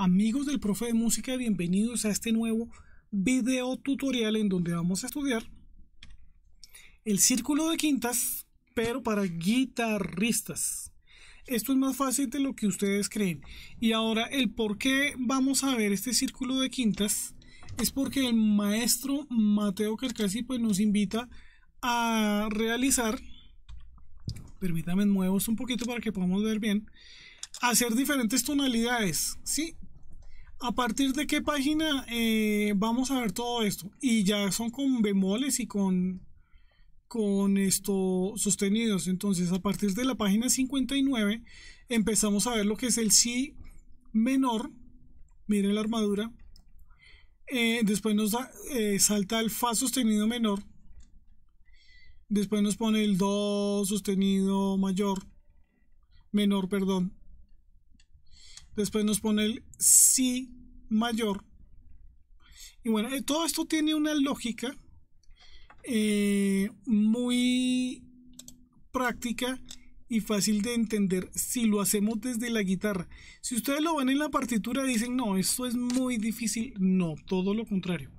Amigos del Profe de Música, bienvenidos a este nuevo video tutorial en donde vamos a estudiar el círculo de quintas, pero para guitarristas. Esto es más fácil de lo que ustedes creen. Y ahora el por qué vamos a ver este círculo de quintas es porque el maestro Mateo Carcasi pues, nos invita a realizar, permítame muevo un poquito para que podamos ver bien, hacer diferentes tonalidades, ¿sí? ¿A partir de qué página eh, vamos a ver todo esto? Y ya son con bemoles y con, con esto sostenidos. Entonces, a partir de la página 59, empezamos a ver lo que es el si menor. Miren la armadura. Eh, después nos eh, salta el fa sostenido menor. Después nos pone el do sostenido mayor. Menor, perdón. Después nos pone el si mayor. Y bueno, eh, todo esto tiene una lógica eh, muy práctica y fácil de entender si lo hacemos desde la guitarra. Si ustedes lo ven en la partitura dicen, no, esto es muy difícil. No, todo lo contrario.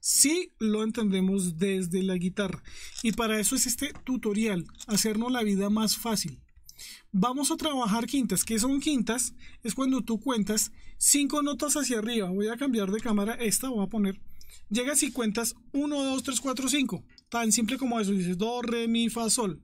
Si lo entendemos desde la guitarra. Y para eso es este tutorial, hacernos la vida más fácil. Vamos a trabajar quintas. ¿Qué son quintas? Es cuando tú cuentas cinco notas hacia arriba. Voy a cambiar de cámara esta, voy a poner. Llegas y cuentas 1, 2, 3, cuatro, 5. Tan simple como eso. Dices do, re, mi, fa, sol.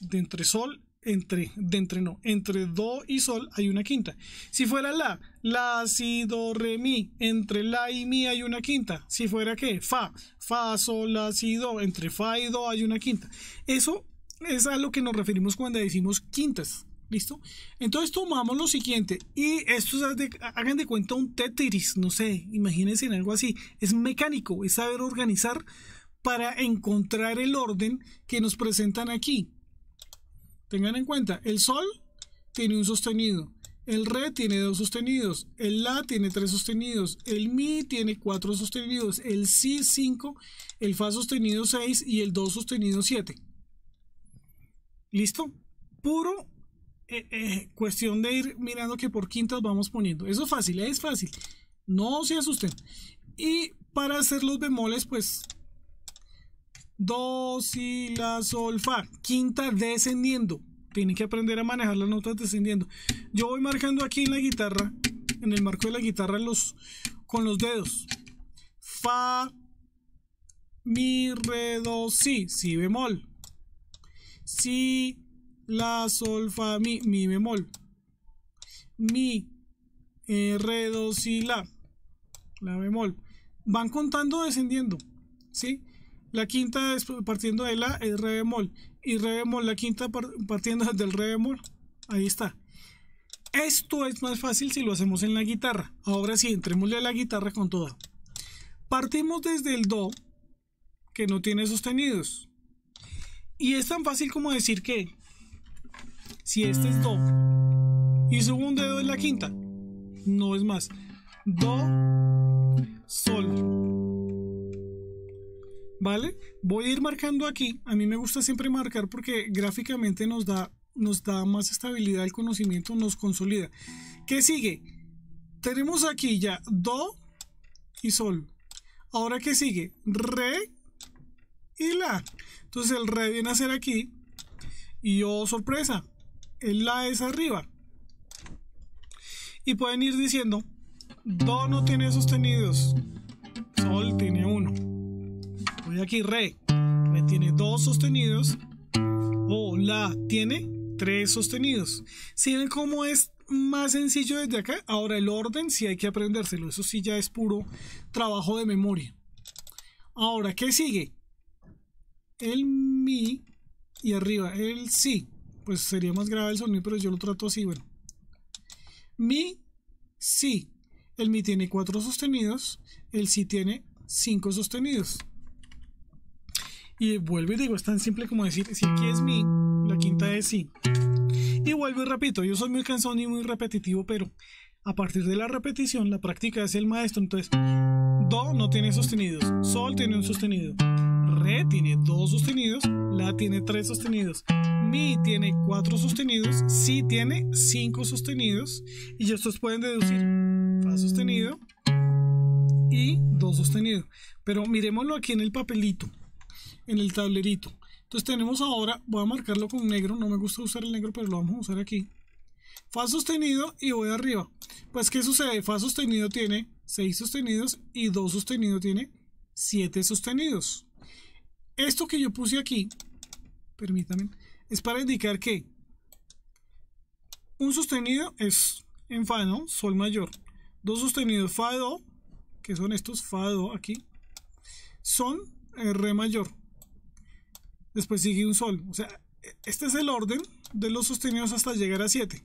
De entre sol, entre, de entre no. Entre do y sol hay una quinta. Si fuera la, la, si, do, re, mi. Entre la y mi hay una quinta. Si fuera qué, fa, fa, sol, la, si, do. Entre fa y do hay una quinta. Eso es a lo que nos referimos cuando decimos quintas. ¿Listo? Entonces tomamos lo siguiente. Y esto hagan de cuenta un Tetris, no sé, imagínense en algo así. Es mecánico, es saber organizar para encontrar el orden que nos presentan aquí. Tengan en cuenta, el sol tiene un sostenido, el re tiene dos sostenidos, el la tiene tres sostenidos, el mi tiene cuatro sostenidos, el si cinco, el fa sostenido seis y el do sostenido siete. ¿Listo? Puro eh, eh, cuestión de ir mirando que por quintas vamos poniendo. Eso es fácil, ¿eh? es fácil. No se asusten. Y para hacer los bemoles, pues... Do, si, la, sol, fa. Quinta descendiendo. Tienen que aprender a manejar las notas descendiendo. Yo voy marcando aquí en la guitarra, en el marco de la guitarra, los, con los dedos. Fa, mi, re, do, si, si bemol si, la, sol, fa, mi, mi bemol, mi, eh, re, do, si, la, la bemol. Van contando descendiendo, ¿sí? La quinta partiendo de la es re bemol y re bemol, la quinta partiendo del re bemol. Ahí está. Esto es más fácil si lo hacemos en la guitarra. Ahora sí, entrémosle a la guitarra con toda. Partimos desde el do, que no tiene sostenidos. Y es tan fácil como decir que si este es Do y su un dedo en la quinta, no es más. Do, Sol. ¿Vale? Voy a ir marcando aquí. A mí me gusta siempre marcar porque gráficamente nos da, nos da más estabilidad el conocimiento, nos consolida. ¿Qué sigue? Tenemos aquí ya Do y Sol. Ahora, ¿qué sigue? Re y La. Entonces el re viene a ser aquí. Y oh, sorpresa, el la es arriba. Y pueden ir diciendo, do no tiene sostenidos, sol tiene uno. Voy aquí re, me tiene dos sostenidos, o la tiene tres sostenidos. Si ven cómo es más sencillo desde acá, ahora el orden sí hay que aprendérselo, eso sí ya es puro trabajo de memoria. Ahora, ¿qué sigue? el mi y arriba el si. Pues sería más grave el sonido, pero yo lo trato así, bueno. Mi, si. El mi tiene cuatro sostenidos, el si tiene cinco sostenidos. Y vuelvo y digo, es tan simple como decir, si aquí es mi, la quinta es si. Y vuelvo y repito, yo soy muy cansón y muy repetitivo, pero a partir de la repetición, la práctica es el maestro. Entonces, do no tiene sostenidos, sol tiene un sostenido, tiene dos sostenidos, la tiene tres sostenidos, mi tiene cuatro sostenidos, si tiene cinco sostenidos y estos pueden deducir fa sostenido y do sostenido. Pero miremoslo aquí en el papelito, en el tablerito. Entonces tenemos ahora, voy a marcarlo con negro, no me gusta usar el negro, pero lo vamos a usar aquí. Fa sostenido y voy arriba. Pues ¿qué sucede? Fa sostenido tiene 6 sostenidos y 2 sostenido tiene 7 sostenidos. Esto que yo puse aquí, permítame, es para indicar que un sostenido es en Fa, ¿no? Sol mayor. Dos sostenidos Fa, Do, que son estos, Fa, Do aquí, son eh, Re mayor. Después sigue un Sol. O sea, este es el orden de los sostenidos hasta llegar a 7.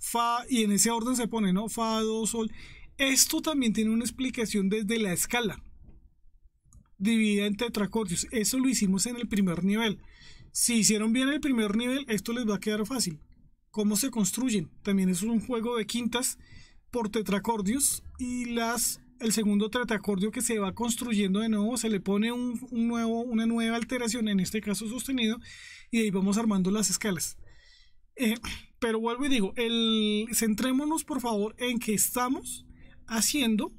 Fa, y en ese orden se pone, ¿no? Fa, Do, Sol. Esto también tiene una explicación desde la escala dividida en tetracordios. Eso lo hicimos en el primer nivel. Si hicieron bien el primer nivel, esto les va a quedar fácil. ¿Cómo se construyen? También es un juego de quintas por tetracordios y las el segundo tetracordio que se va construyendo de nuevo, se le pone un, nuevo, una nueva alteración, en este caso sostenido, y ahí vamos armando las escalas. Eh, pero vuelvo y digo, el, centrémonos por favor en que estamos haciendo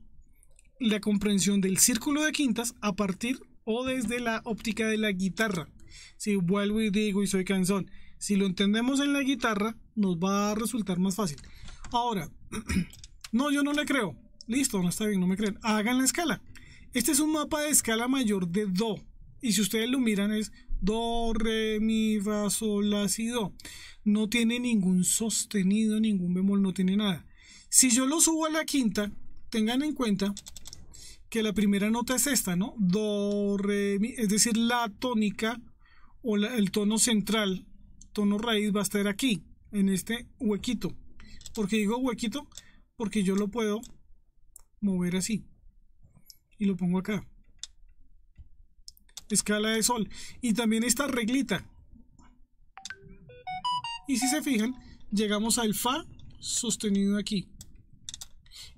la comprensión del círculo de quintas a partir o desde la óptica de la guitarra. Si vuelvo y digo y soy canzón. si lo entendemos en la guitarra, nos va a resultar más fácil. Ahora, no, yo no le creo. Listo, no está bien, no me creen. Hagan la escala. Este es un mapa de escala mayor de Do. Y si ustedes lo miran es Do, Re, Mi, Fa, Sol, La, Si, Do. No tiene ningún sostenido, ningún bemol, no tiene nada. Si yo lo subo a la quinta, tengan en cuenta que la primera nota es esta, ¿no? Do, re, mi, es decir, la tónica o el tono central, tono raíz va a estar aquí, en este huequito. ¿Por qué digo huequito? Porque yo lo puedo mover así. Y lo pongo acá. Escala de sol. Y también esta reglita. Y si se fijan, llegamos al fa sostenido aquí.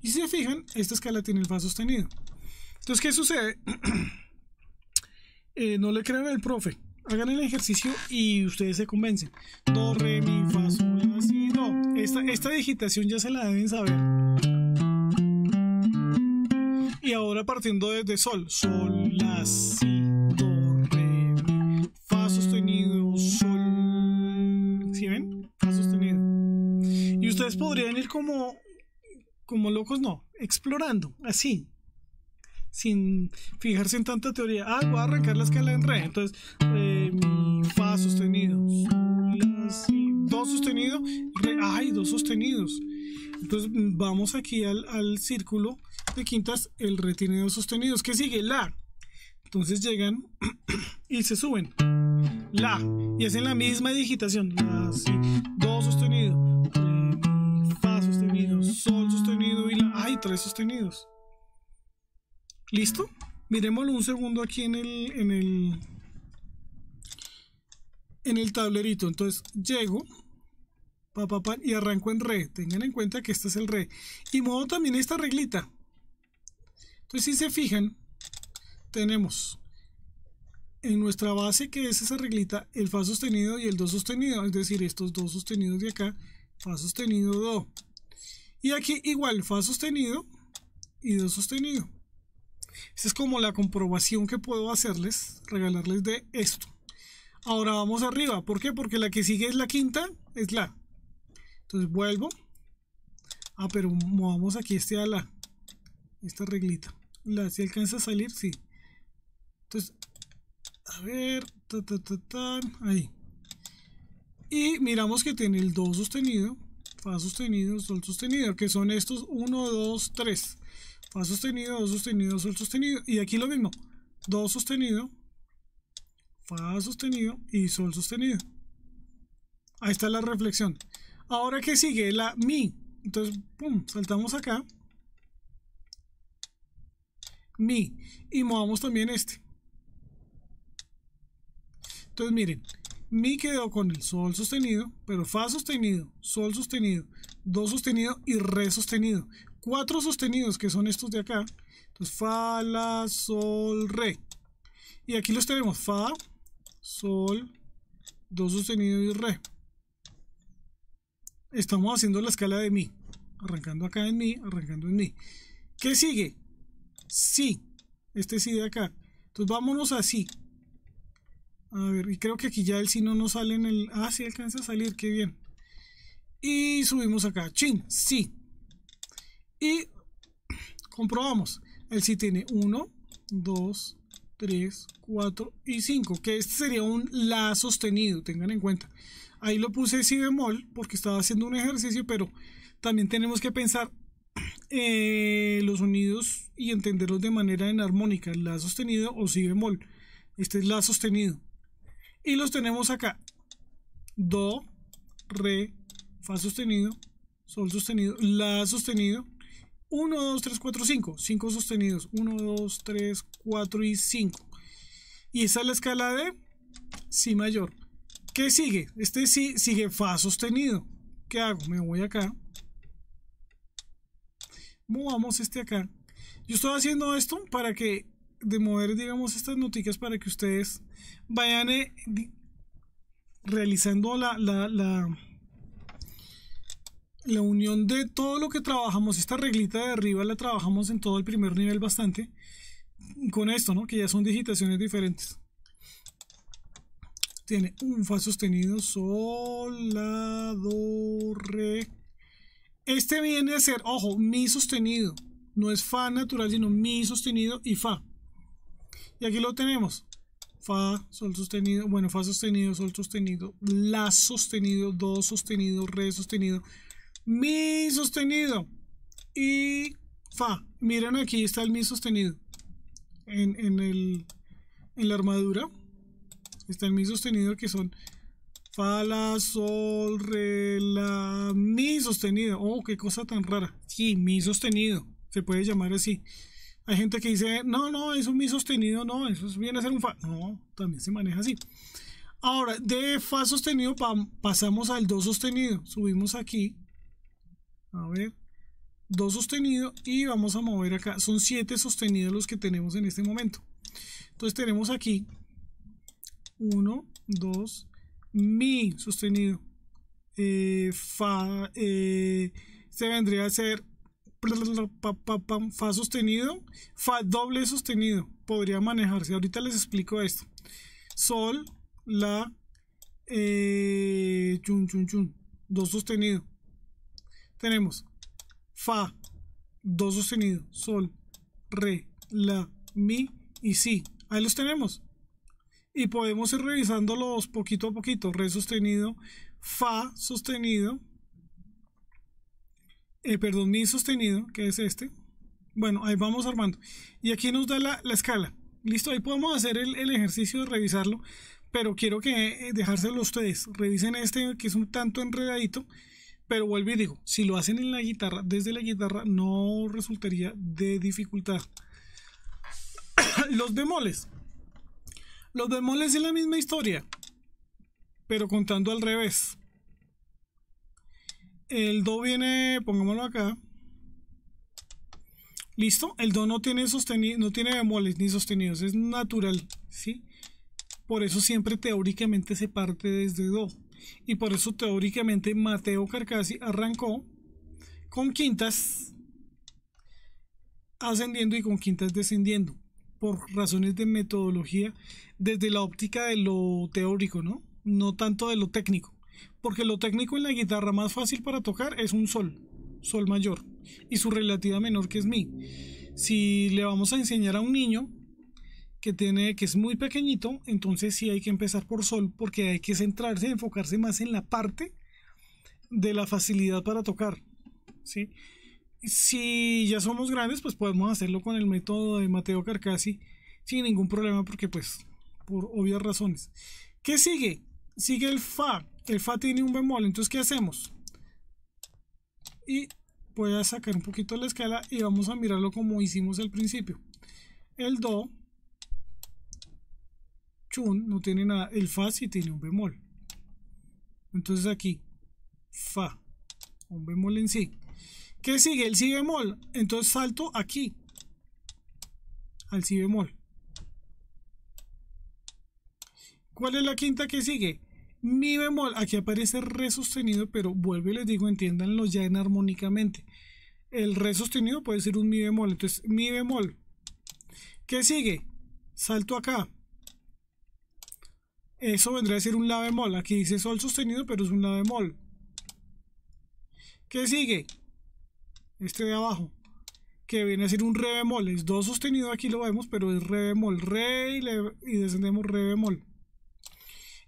Y si se fijan, esta escala tiene el fa sostenido. Entonces, ¿qué sucede? Eh, no le crean al profe. Hagan el ejercicio y ustedes se convencen. Do, re, mi, fa, sol, la, si, Esta, digitación ya se la deben saber. Y ahora partiendo desde sol. Sol, la, si, do, re, mi, fa sostenido, sol. ¿Sí ven? Fa sostenido. Y ustedes podrían ir como, como locos, no, explorando, así, sin fijarse en tanta teoría. Ah, voy a arrancar la escala en re. Entonces, eh, mi fa sostenido, la, si, do sostenido, re, ay, dos sostenidos. Entonces, vamos aquí al, círculo de quintas, el re tiene dos sostenidos. ¿Qué sigue? La. Entonces llegan y se suben. La. Y hacen la misma digitación. La, si, do sostenido, re, fa sostenido, sol sostenido y la. Ay, tres sostenidos. ¿Listo? Miremoslo un segundo aquí en el, en el, en el tablerito. Entonces llego pa, pa, y arranco en re. Tengan en cuenta que este es el re. Y modo también esta reglita. Entonces si se fijan, tenemos en nuestra base que es esa reglita el fa sostenido y el do sostenido. Es decir, estos dos sostenidos de acá, fa sostenido, do. Y aquí igual, fa sostenido y do sostenido. Esta es como la comprobación que puedo hacerles, regalarles de esto. Ahora vamos arriba. ¿Por qué? Porque la que sigue es la quinta, es la. Entonces vuelvo. Ah, pero movamos aquí este a la. Esta reglita. La si alcanza a salir, sí. Entonces, a ver. ahí. Y miramos que tiene el do sostenido, fa sostenido, sol sostenido, que son estos 1, 2, 3 fa sostenido, do sostenido, sol sostenido. Y aquí lo mismo, do sostenido, fa sostenido y sol sostenido. Ahí está la reflexión. Ahora que sigue la mi. Entonces, pum, saltamos acá. Mi. Y movamos también este. Entonces, miren. Mi quedó con el sol sostenido, pero fa sostenido, sol sostenido, do sostenido y re sostenido cuatro sostenidos que son estos de acá. Entonces, fa, la, sol, re. Y aquí los tenemos, fa, sol, do sostenido y re. Estamos haciendo la escala de mi. Arrancando acá en mi, arrancando en mi. ¿Qué sigue? Si. Este si de acá. Entonces vámonos a si. A ver, y creo que aquí ya el si no nos sale en el... Ah, sí alcanza a salir, qué bien. Y subimos acá. Chin, si. Y comprobamos. El si tiene 1, 2, 3, 4 y 5, que este sería un la sostenido, tengan en cuenta. Ahí lo puse si bemol porque estaba haciendo un ejercicio, pero también tenemos que pensar eh, los sonidos y entenderlos de manera en armónica la sostenido o si bemol. Este es la sostenido. Y los tenemos acá. Do, re, fa sostenido, sol sostenido, la sostenido 1, 2, 3, 4, 5. 5 sostenidos. 1, 2, 3, 4 y 5. Y esa es la escala de Si mayor. ¿Qué sigue? Este Si sigue Fa sostenido. ¿Qué hago? Me voy acá. Movamos este acá. Yo estoy haciendo esto para que de mover, digamos, estas noticias. para que ustedes vayan eh, realizando la la unión de todo lo que trabajamos, esta reglita de arriba la trabajamos en todo el primer nivel bastante con esto, ¿no? Que ya son digitaciones diferentes. Tiene un fa sostenido, sol, la, do, re. Este viene a ser, ojo, mi sostenido. No es fa natural, sino mi sostenido y fa. Y aquí lo tenemos. Fa, sol sostenido, bueno, fa sostenido, sol sostenido, la sostenido, do sostenido, re sostenido, mi sostenido y fa. Miren aquí está el mi sostenido en, la armadura. Está el mi sostenido que son fa, la, sol, re, la, mi sostenido. Oh, qué cosa tan rara. Sí, mi sostenido. Se puede llamar así. Hay gente que dice, no, no, eso es mi sostenido, no, eso viene a ser un fa. No, también se maneja así. Ahora, de fa sostenido pasamos al do sostenido. Subimos aquí a ver, 2 sostenido y vamos a mover acá, son 7 sostenidos los que tenemos en este momento. Entonces tenemos aquí 1, 2, mi sostenido, eh, fa, eh, este vendría a ser fa sostenido, fa doble sostenido, podría manejarse. Ahorita les explico esto. Sol, la, chun, eh, chun, chun, do sostenido, tenemos Fa, Do sostenido, Sol, Re, La, Mi y Si. Ahí los tenemos. Y podemos ir revisándolos poquito a poquito. Re sostenido, Fa sostenido, eh, perdón, Mi sostenido, que es este. Bueno, ahí vamos armando. Y aquí nos da la, escala. Listo, ahí podemos hacer el, ejercicio de revisarlo, pero quiero que eh, dejárselo a ustedes. Revisen este que es un tanto enredadito. Pero vuelvo y digo, si lo hacen en la guitarra, desde la guitarra no resultaría de dificultad. Los bemoles. Los bemoles es la misma historia, pero contando al revés. El do viene, pongámoslo acá. ¿Listo? El do no tiene, sostenido, no tiene bemoles ni sostenidos, es natural, ¿sí? Por eso siempre teóricamente se parte desde do y por eso teóricamente Mateo Carcasi arrancó con quintas ascendiendo y con quintas descendiendo por razones de metodología desde la óptica de lo teórico, ¿no? No tanto de lo técnico. Porque lo técnico en la guitarra más fácil para tocar es un sol, sol mayor, y su relativa menor que es mi. Si le vamos a enseñar a un niño que tiene que es muy pequeñito, entonces sí hay que empezar por sol porque hay que centrarse, enfocarse más en la parte de la facilidad para tocar, Si ya somos grandes, pues podemos hacerlo con el método de Mateo Carcasi sin ningún problema porque pues por obvias razones. ¿Qué sigue? Sigue el fa. El fa tiene un bemol, entonces ¿qué hacemos? Y voy a sacar un poquito la escala y vamos a mirarlo como hicimos al principio. El do no tiene nada. El fa sí tiene un bemol. Entonces aquí, fa, un bemol en sí. ¿Qué sigue? El si bemol. Entonces salto aquí, al si bemol. ¿Cuál es la quinta que sigue? Mi bemol. Aquí aparece re sostenido, pero vuelvo y les digo, entiéndanlo ya en armónicamente. El re sostenido puede ser un mi bemol. Entonces, mi bemol. ¿Qué sigue? Salto acá. Eso vendría a ser un la bemol. Aquí dice sol sostenido, pero es un la bemol. ¿Qué sigue? Este de abajo. Que viene a ser un re bemol. Es do sostenido, aquí lo vemos, pero es re bemol. Re y, y descendemos re bemol.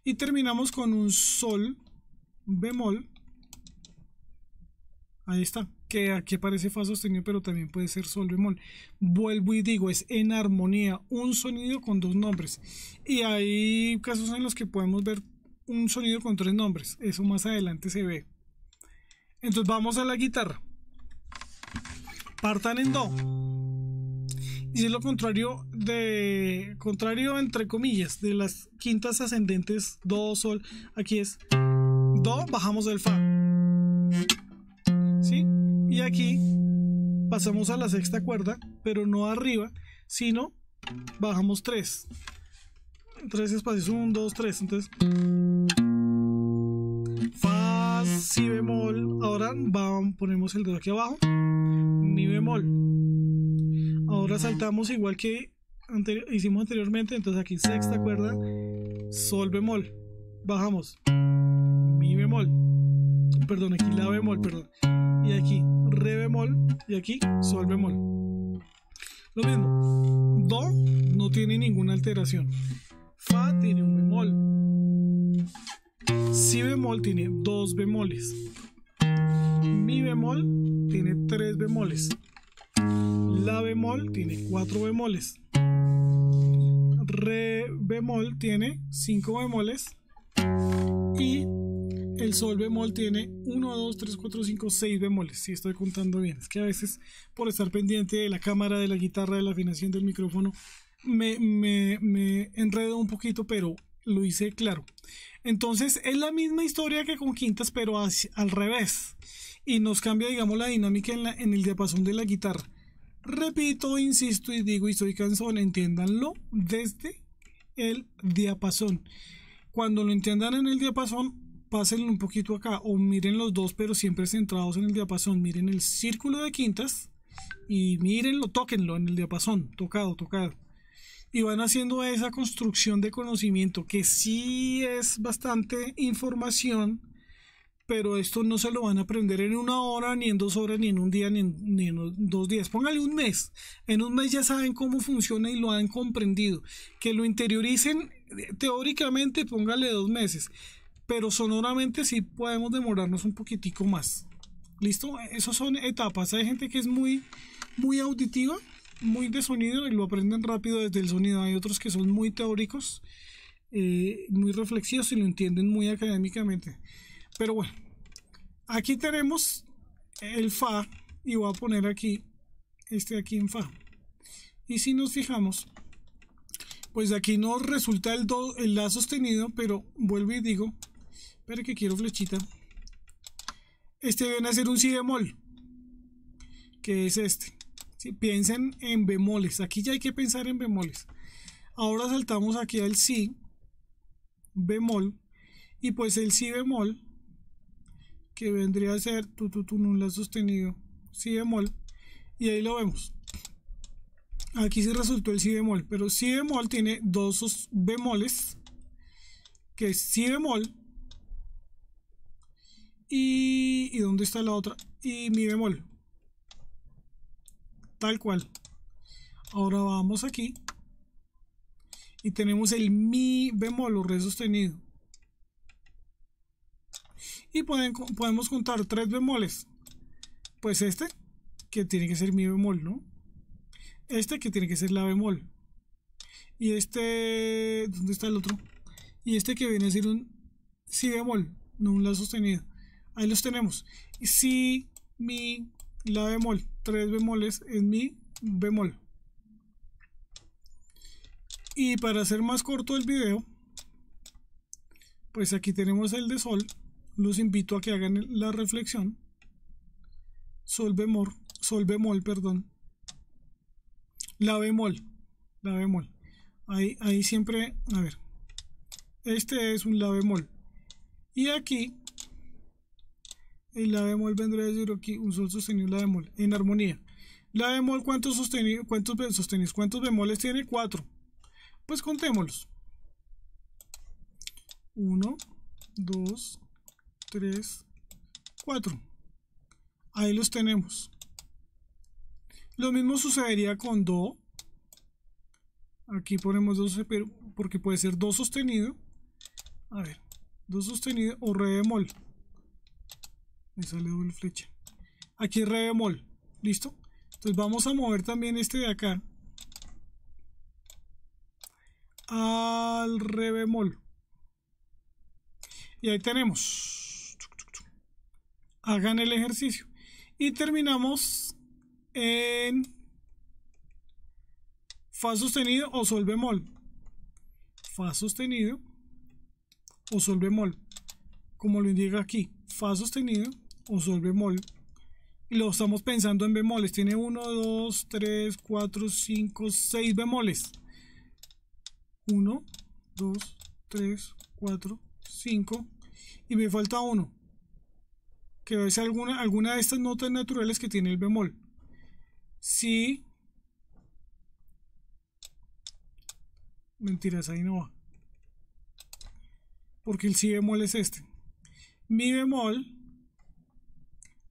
Y terminamos con un sol bemol. Ahí está que aquí parece fa sostenido, pero también puede ser sol bemol. Vuelvo y digo, es en armonía un sonido con dos nombres. Y hay casos en los que podemos ver un sonido con tres nombres. Eso más adelante se ve. Entonces vamos a la guitarra. Partan en do. Y es lo contrario de contrario entre comillas de las quintas ascendentes do sol. Aquí es do bajamos del fa y aquí pasamos a la sexta cuerda, pero no arriba, sino bajamos 3. tres espacios, 1, 2, 3. Entonces... Fa, si bemol. Ahora vamos, ponemos el dedo aquí abajo. Mi bemol. Ahora saltamos igual que hicimos anteriormente. Entonces aquí sexta cuerda. Sol bemol. Bajamos. Mi bemol. Perdón, aquí la bemol, perdón. Y aquí re bemol y aquí sol bemol. Lo mismo, do no tiene ninguna alteración, fa tiene un bemol, si bemol tiene dos bemoles, mi bemol tiene tres bemoles, la bemol tiene cuatro bemoles, re bemol tiene cinco bemoles y el sol bemol tiene 1, 2, 3, 4, 5, 6 bemoles, si estoy contando bien. Es que a veces por estar pendiente de la cámara, de la guitarra, de la afinación del micrófono, me, enredo un poquito, pero lo hice claro. Entonces es la misma historia que con quintas, pero al revés. Y nos cambia, digamos, la dinámica en, el diapasón de la guitarra. Repito, insisto y digo y soy cansado, entiéndanlo desde el diapasón. Cuando lo entiendan en el diapasón, pásenlo un poquito acá o miren los dos pero siempre centrados en el diapasón miren el círculo de quintas y mírenlo, tóquenlo en el diapasón tocado, tocado y van haciendo esa construcción de conocimiento que sí es bastante información pero esto no se lo van a aprender en una hora, ni en dos horas, ni en un día, ni en, ni dos días. Póngale un mes. En un mes ya saben cómo funciona y lo han comprendido. Que lo interioricen eh, teóricamente, póngale dos meses. Pero sonoramente sí podemos demorarnos un poquitico más. ¿Listo? Esas son etapas. Hay gente que es muy, muy auditiva, muy de sonido y lo aprenden rápido desde el sonido. Hay otros que son muy teóricos, eh, muy reflexivos y lo entienden muy académicamente. Pero bueno, aquí tenemos el Fa y voy a poner aquí, este aquí en Fa. Y si nos fijamos, pues aquí no resulta el, do, el La sostenido, pero vuelvo y digo, Espera que quiero flechita. Este a ser un si bemol. Que es este. Si piensen en bemoles. Aquí ya hay que pensar en bemoles. Ahora saltamos aquí al si bemol. Y pues el si bemol. Que vendría a ser tu tu tu nula sostenido. Si bemol. Y ahí lo vemos. Aquí se resultó el si bemol. Pero si bemol tiene dos bemoles. Que es si bemol y, dónde está la otra? Y mi bemol. Tal cual. Ahora vamos aquí. Y tenemos el mi bemol o re sostenido. Y podemos contar tres bemoles. Pues este, que tiene que ser mi bemol, ¿no? Este que tiene que ser la bemol. Y este... ¿Dónde está el otro? Y este que viene a ser un si bemol, no un la sostenido. Ahí los tenemos. Si mi la bemol, tres bemoles en mi bemol. Y para hacer más corto el video, pues aquí tenemos el de sol. Los invito a que hagan la reflexión. Sol bemol, sol bemol, perdón. La bemol, la bemol. Ahí, ahí siempre, a ver. Este es un la bemol. Y aquí y la bemol vendría a decir aquí un sol sostenido la bemol en armonía. La bemol, ¿cuántos sostenidos, cuántos sostenidos, cuántos bemoles tiene? Cuatro. Pues contémoslos. 1, 2, 3, 4. Ahí los tenemos. Lo mismo sucedería con do. Aquí ponemos do porque puede ser do sostenido. A ver, do sostenido o re bemol me sale doble flecha aquí re bemol listo entonces vamos a mover también este de acá al re bemol y ahí tenemos hagan el ejercicio y terminamos en fa sostenido o sol bemol fa sostenido o sol bemol como lo indica aquí fa sostenido o sol bemol. Y lo estamos pensando en bemoles. Tiene 1, 2, 3, 4, 5, 6 bemoles. 1, 2, 3, 4, 5. Y me falta uno. Que es alguna, alguna de estas notas naturales que tiene el bemol. Si. Mentiras, ahí no va. Porque el si bemol es este. Mi bemol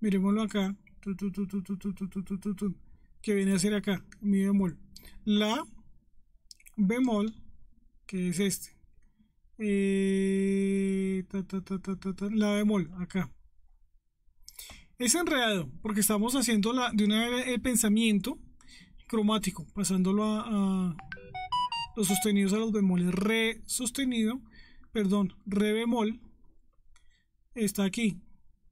miremoslo acá, que viene a ser acá, mi bemol. La bemol, que es este. la bemol, acá. Es enredado, porque estamos haciendo la, de una el pensamiento cromático, pasándolo a los sostenidos a los bemoles. Re sostenido, perdón, re bemol, está aquí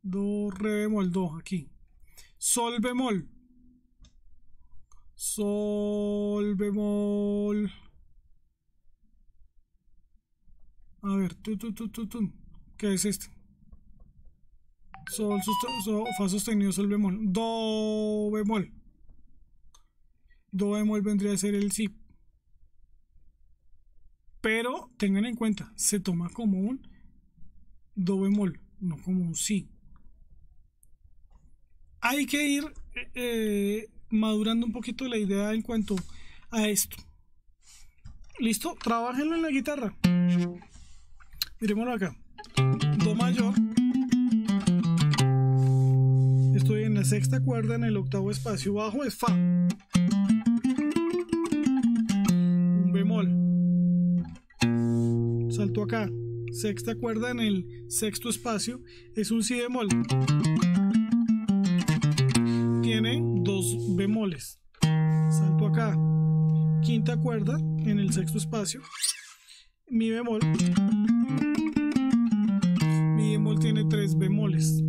do, re bemol, do, aquí. Sol bemol. Sol bemol. A ver, tu, tu, tu, tu, ¿Qué es este? Sol, sol, fa sostenido, sol bemol. Do bemol. Do bemol vendría a ser el si. Pero tengan en cuenta, se toma como un do bemol, no como un si hay que ir eh, madurando un poquito la idea en cuanto a esto. ¿Listo? Trabájenlo en la guitarra. Miremoslo acá. Do mayor. Estoy en la sexta cuerda, en el octavo espacio bajo es Fa. Un bemol. Salto acá. Sexta cuerda en el sexto espacio es un Si bemol bemoles. Salto acá, quinta cuerda en el sexto espacio, mi bemol. Mi bemol tiene tres bemoles.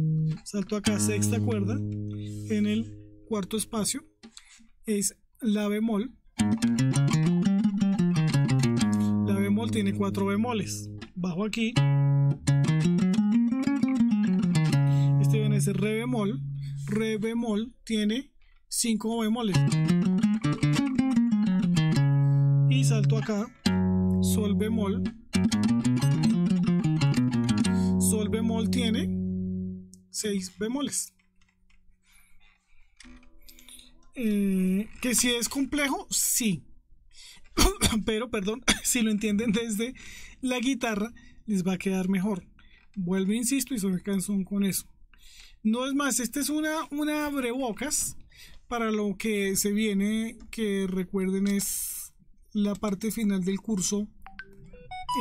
Salto acá, sexta cuerda en el cuarto espacio, es la bemol. La bemol tiene cuatro bemoles. Bajo aquí. Este viene a ser re bemol. Re bemol tiene 5 bemoles. Y salto acá, sol bemol. Sol bemol tiene 6 bemoles. Eh, que si es complejo, sí. Pero, perdón, si lo entienden desde la guitarra, les va a quedar mejor. Vuelvo, insisto, y soy canción con eso. No es más, esta es una, una abrebocas para lo que se viene, que recuerden es la parte final del curso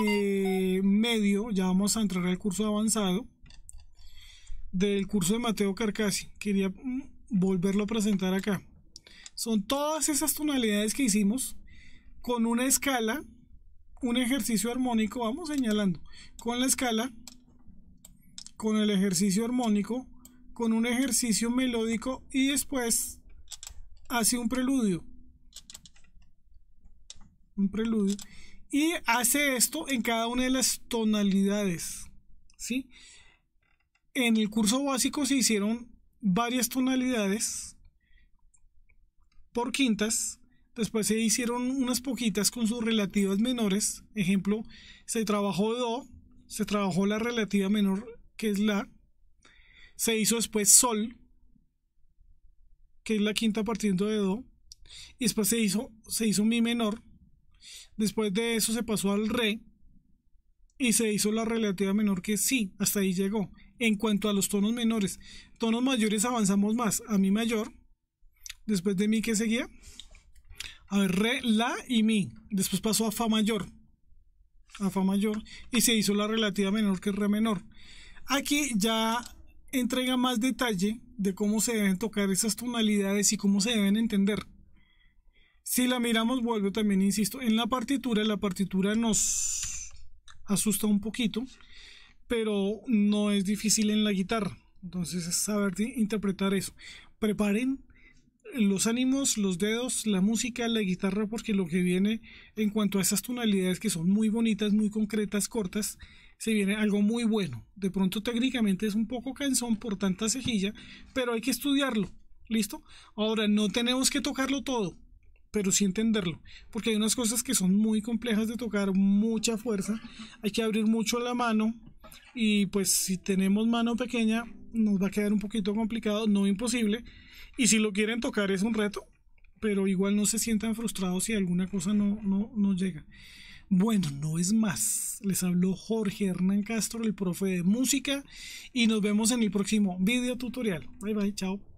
eh, medio, ya vamos a entrar al curso avanzado del curso de Mateo Carcassi Quería mm, volverlo a presentar acá. Son todas esas tonalidades que hicimos con una escala, un ejercicio armónico, vamos señalando, con la escala, con el ejercicio armónico, con un ejercicio melódico y después hace un preludio. Un preludio. Y hace esto en cada una de las tonalidades. ¿sí? En el curso básico se hicieron varias tonalidades por quintas. Después se hicieron unas poquitas con sus relativas menores. Ejemplo, se trabajó Do, se trabajó la relativa menor, que es La. Se hizo después Sol, que es la quinta partiendo de do, y después se hizo, se hizo mi menor, después de eso se pasó al re, y se hizo la relativa menor que sí, hasta ahí llegó. En cuanto a los tonos menores, tonos mayores avanzamos más a mi mayor, después de mi que seguía, a ver, re, la y mi, después pasó a fa mayor, a fa mayor, y se hizo la relativa menor que re menor. Aquí ya entrega más detalle de cómo se deben tocar esas tonalidades y cómo se deben entender. Si la miramos, vuelvo también, insisto, en la partitura, la partitura nos asusta un poquito, pero no es difícil en la guitarra. Entonces saber interpretar eso. Preparen los ánimos, los dedos, la música, la guitarra, porque lo que viene en cuanto a esas tonalidades que son muy bonitas, muy concretas, cortas, se viene algo muy bueno. De pronto técnicamente es un poco cansón por tanta cejilla, pero hay que estudiarlo. ¿Listo? Ahora, no tenemos que tocarlo todo, pero sí entenderlo, porque hay unas cosas que son muy complejas de tocar, mucha fuerza, hay que abrir mucho la mano y pues si tenemos mano pequeña nos va a quedar un poquito complicado, no imposible, y si lo quieren tocar es un reto, pero igual no se sientan frustrados si alguna cosa no, no, no llega. Bueno, no es más. Les habló Jorge Hernán Castro, el profe de música, y nos vemos en el próximo video tutorial. Bye bye, chao.